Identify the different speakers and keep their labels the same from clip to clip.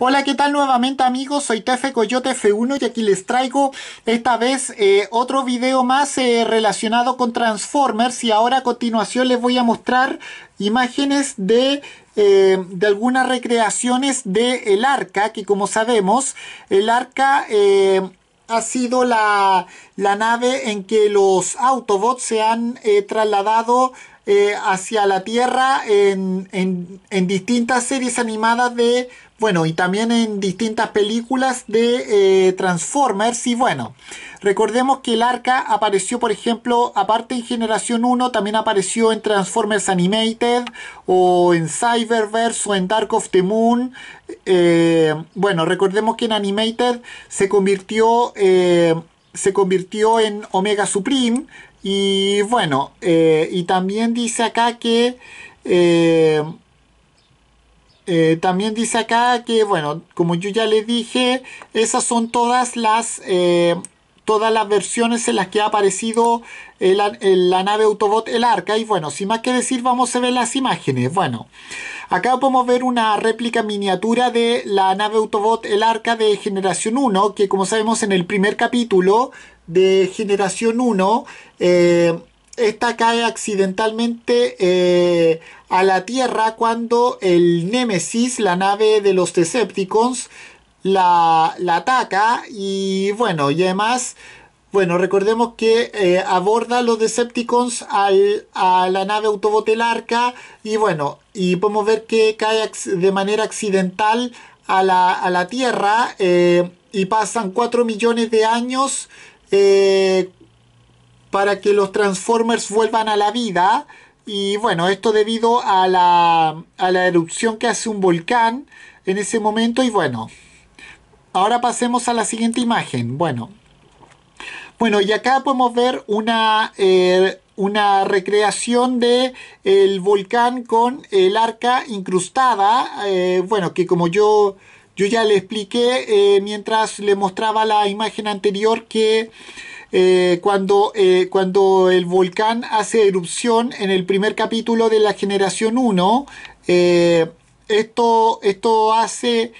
Speaker 1: Hola, ¿qué tal nuevamente amigos? Soy Tefe Coyote F1 y aquí les traigo esta vez eh, otro video más eh, relacionado con Transformers y ahora a continuación les voy a mostrar imágenes de, eh, algunas recreaciones de el arca, que como sabemos, el arca ha sido la, nave en que los Autobots se han trasladado hacia la Tierra en, distintas series animadas de bueno, y también en distintas películas de eh, Transformers. Y bueno, recordemos que el arca apareció, por ejemplo, aparte en Generación 1, también apareció en Transformers Animated, o en Cyberverse, o en Dark of the Moon. Eh, bueno, recordemos que en Animated se convirtió, eh, se convirtió en Omega Supreme. Y bueno, y también dice acá que eh, también dice acá que, bueno, como yo ya le dije, esas son todas las, eh, todas las versiones en las que ha aparecido la nave Autobot, el arca. Y bueno, sin más que decir, vamos a ver las imágenes. Bueno, acá podemos ver una réplica miniatura de la nave Autobot, el arca de Generación 1, que como sabemos en el primer capítulo de Generación 1, esta cae accidentalmente eh, a la Tierra cuando el Nemesis la nave de los Decepticons, la, ataca y bueno, y además, bueno, recordemos que eh, aborda los Decepticons al, a la nave autobotelarca y bueno, y podemos ver que cae de manera accidental a la, Tierra eh, y pasan 4 millones de años eh, para que los Transformers vuelvan a la vida. Y bueno, esto debido a la, a la erupción que hace un volcán en ese momento. Y bueno, ahora pasemos a la siguiente imagen. Bueno, bueno y acá podemos ver una... Eh, una recreación de el volcán con el arca incrustada eh, bueno que como yo yo ya le expliqué eh, mientras le mostraba la imagen anterior que eh, cuando, eh, cuando el volcán hace erupción en el primer capítulo de la generación 1, eh, esto, esto hace,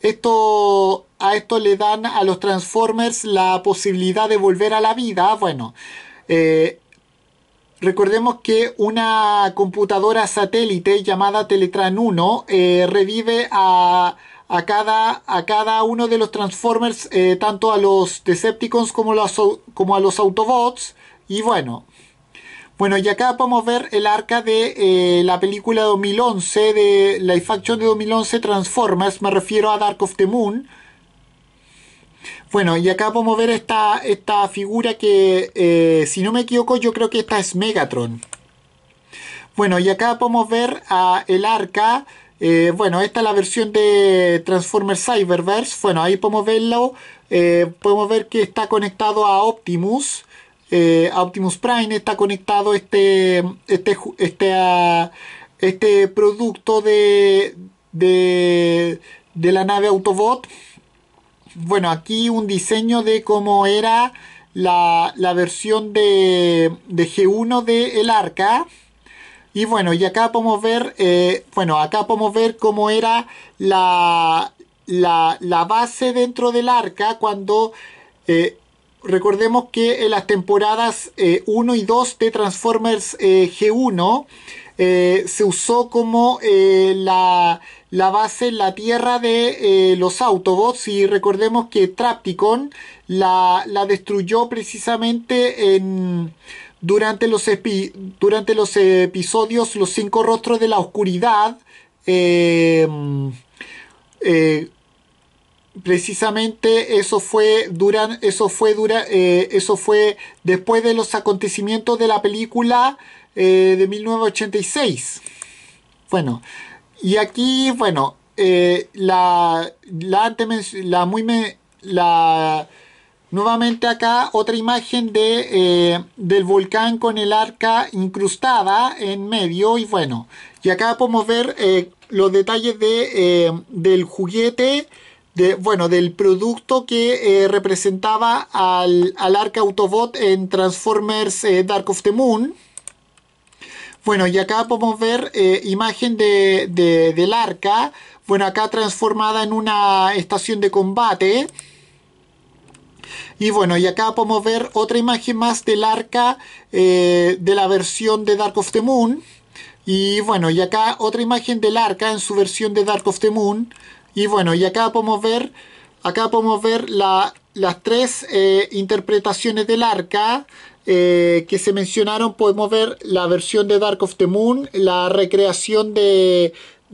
Speaker 1: esto, a esto le dan a los Transformers la posibilidad de volver a la vida. Bueno, Recordemos que una computadora satélite llamada Teletran 1 revive a, a cada, a cada uno de los Transformers, eh, tanto a los Decepticons como, como a los Autobots. Y bueno, bueno, y acá podemos ver el arca de eh, la película 2011, de la Faction de 2011 Transformers, me refiero a Dark of the Moon. Bueno, y acá podemos ver esta, esta figura que, eh, si no me equivoco, yo creo que esta es Megatron. Bueno, y acá podemos ver el arca eh, bueno, esta es la versión de Transformers Cyberverse. Bueno, ahí podemos verlo. Eh, podemos ver que está conectado a Optimus. a eh, Optimus Prime está conectado este, este, este, este producto de, la nave Autobot. Bueno, aquí un diseño de cómo era la, versión de, de G1 de El Arca. Y bueno, y acá podemos ver, eh, bueno, acá podemos ver cómo era la, la, base dentro del arca cuando eh, recordemos que en las temporadas 1 eh, y 2 de Transformers eh, G1 eh, se usó como la, la, base, la tierra de los Autobots y recordemos que Trapticon la, la destruyó precisamente en, durante, los durante los episodios Los cinco rostros de la oscuridad precisamente eso fue duran, eso fue dura, eh, eso fue después de los acontecimientos de la película eh, de 1986. Bueno, y aquí, bueno, eh, la, la, la muy me, la nuevamente acá otra imagen de, del volcán con el arca incrustada en medio y bueno, y acá podemos ver los detalles del juguete bueno, del producto que eh, representaba al, arca Autobot en Transformers eh, Dark of the Moon. Bueno, y acá podemos ver eh, imagen de, del arca. Bueno, acá transformada en una estación de combate. Y bueno, y acá podemos ver otra imagen más del arca de la versión de Dark of the Moon. Y bueno, y acá otra imagen del arca en su versión de Dark of the Moon. Y bueno, y acá podemos ver, acá podemos ver las tres eh, interpretaciones del arca. Eh, que se mencionaron, podemos ver la versión de Dark of the Moon, la recreación de,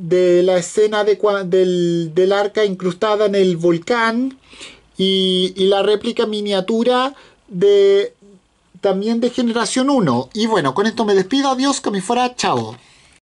Speaker 1: la escena del, arca incrustada en el volcán y, la réplica miniatura de también de generación 1 y bueno con esto me despido adiós que me fuera chao